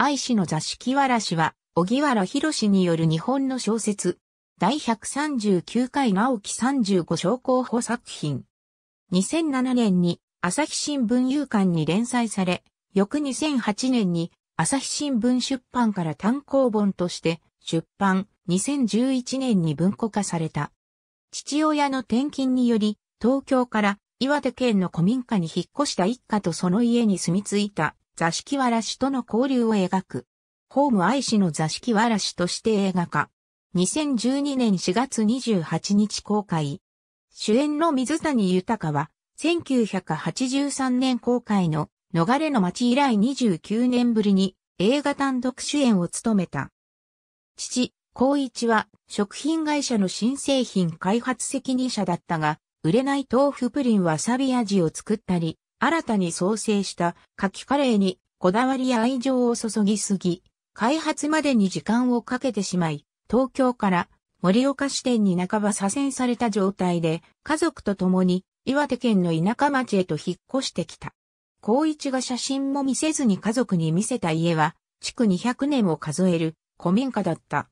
愛氏の座敷わらしは、小木原博士による日本の小説。第139回直木35賞候補作品。2007年に朝日新聞有刊に連載され、翌2008年に朝日新聞出版から単行本として出版、2011年に文庫化された。父親の転勤により、東京から岩手県の古民家に引っ越した一家とその家に住み着いた座敷わらしとの交流を描く。ホーム愛しの座敷わらしとして映画化。2012年4月28日公開。主演の水谷豊は、1983年公開の逃れの街以来29年ぶりに映画単独主演を務めた。父、光一は食品会社の新製品開発責任者だったが、売れない豆腐プリンわさび味を作ったり、新たに創生した柿カレーにこだわりや愛情を注ぎすぎ、開発までに時間をかけてしまい、東京から森岡支店に半ば左遷された状態で家族と共に岩手県の田舎町へと引っ越してきた。高一が写真も見せずに家族に見せた家は、築200年を数える古民家だった。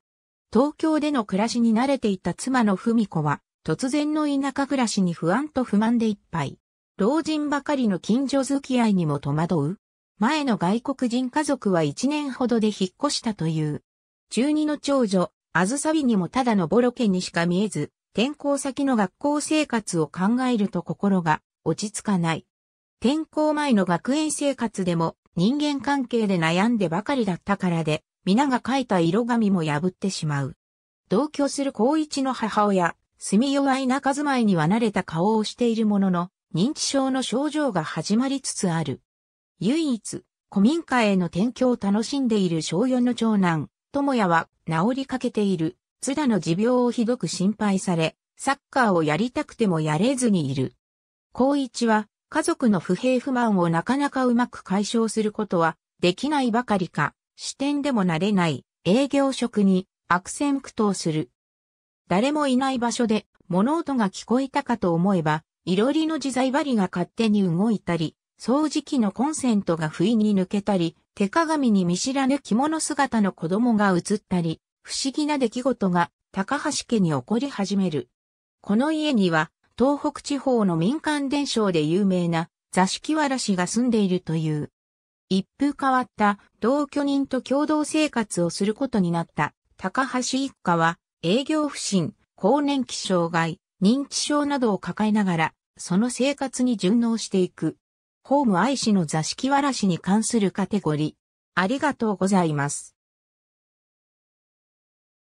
東京での暮らしに慣れていた妻の文子は、突然の田舎暮らしに不安と不満でいっぱい。老人ばかりの近所付き合いにも戸惑う。前の外国人家族は一年ほどで引っ越したという。中二の長女、あずさびにもただのボロ家にしか見えず、転校先の学校生活を考えると心が落ち着かない。転校前の学園生活でも人間関係で悩んでばかりだったからで、皆が描いた色紙も破ってしまう。同居する高一の母親、住み弱い中住まいには慣れた顔をしているものの、認知症の症状が始まりつつある。唯一、古民家への転居を楽しんでいる小4の長男、智也は治りかけている、津田の持病をひどく心配され、サッカーをやりたくてもやれずにいる。高一は、家族の不平不満をなかなかうまく解消することは、できないばかりか、視点でもなれない、営業職に悪戦苦闘する。誰もいない場所で物音が聞こえたかと思えば、いろりの自在針が勝手に動いたり、掃除機のコンセントが不意に抜けたり、手鏡に見知らぬ着物姿の子供が映ったり、不思議な出来事が高橋家に起こり始める。この家には、東北地方の民間伝承で有名な座敷わらしが住んでいるという。一風変わった同居人と共同生活をすることになった高橋一家は営業不振、高年期障害、認知症などを抱えながら、その生活に順応していく。ホーム愛しの座敷わらしに関するカテゴリー。ありがとうございます。